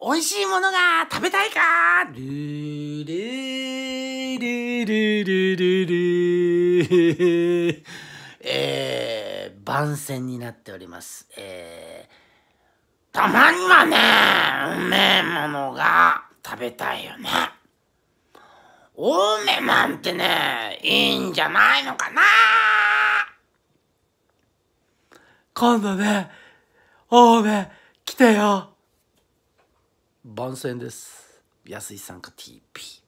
美味しいものが食べたいかルールールールールールールえー、番宣になっております。えー、たまにはね、うめえものが食べたいよね。青梅なんてね、いいんじゃないのかな今度ね、おめ来てよ。番宣です安井さんか TP